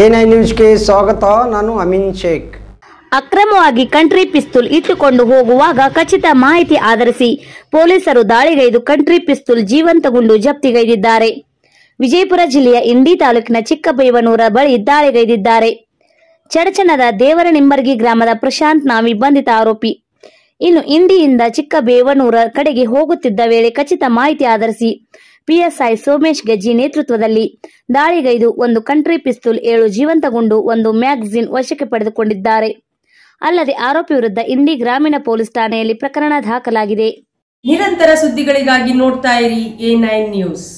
ಏನೈ ನ್ಯೂಸ್ಗೆ ಸ್ವಾಗತ ನಾನು ಅಮಿನ್ ಶೇಖ್ ಅಕ್ರಮವಾಗಿ ಕಂಟ್ರಿ ಪಿಸ್ತೂಲ್ ಇಟ್ಟುಕೊಂಡು ಹೋಗುವಾಗ ಖಚಿತ ಮಾಹಿತಿ ಆಧರಿಸಿ ಪೊಲೀಸರು ದಾಳಿಗೈದು ಕಂಟ್ರಿ ಪಿಸ್ತೂಲ್ ಜೀವಂತಗೊಂಡು ಜಪ್ತಿಗೈದಿದ್ದಾರೆ ವಿಜಯಪುರ ಜಿಲ್ಲೆಯ ಇಂಡಿ ತಾಲೂಕಿನ ಚಿಕ್ಕಬೈವನೂರ ಬಳಿ ದಾಳಿಗೈದಿದ್ದಾರೆ ಚಡಚಣದ ದೇವರ ನಿಂಬರ್ಗಿ ಗ್ರಾಮದ ಪ್ರಶಾಂತ್ ನಾಮಿ ಬಂಧಿತ ಆರೋಪಿ ಇನ್ನು ಇಂಡಿಯಿಂದ ಚಿಕ್ಕಬೇವನೂರ ಕಡೆಗೆ ಹೋಗುತ್ತಿದ್ದ ವೇಳೆ ಖಚಿತ ಮಾಹಿತಿ ಆಧರಿಸಿ ಪಿಎಸ್ಐ ಸೋಮೇಶ್ ಗಜ್ಜಿ ನೇತೃತ್ವದಲ್ಲಿ ದಾಳಿಗೈದು ಒಂದು ಕಂಟ್ರಿ ಪಿಸ್ತೂಲ್ ಏಳು ಜೀವಂತಗೊಂಡು ಒಂದು ಮ್ಯಾಗಝಿನ್ ವಶಕ್ಕೆ ಪಡೆದುಕೊಂಡಿದ್ದಾರೆ ಅಲ್ಲದೆ ಆರೋಪಿ ವಿರುದ್ಧ ಇಂಡಿ ಗ್ರಾಮೀಣ ಪೊಲೀಸ್ ಠಾಣೆಯಲ್ಲಿ ಪ್ರಕರಣ ದಾಖಲಾಗಿದೆ ನಿರಂತರ ಸುದ್ದಿಗಳಿಗಾಗಿ ನೋಡ್ತಾ ಇರಿ ಎ ನ್ಯೂಸ್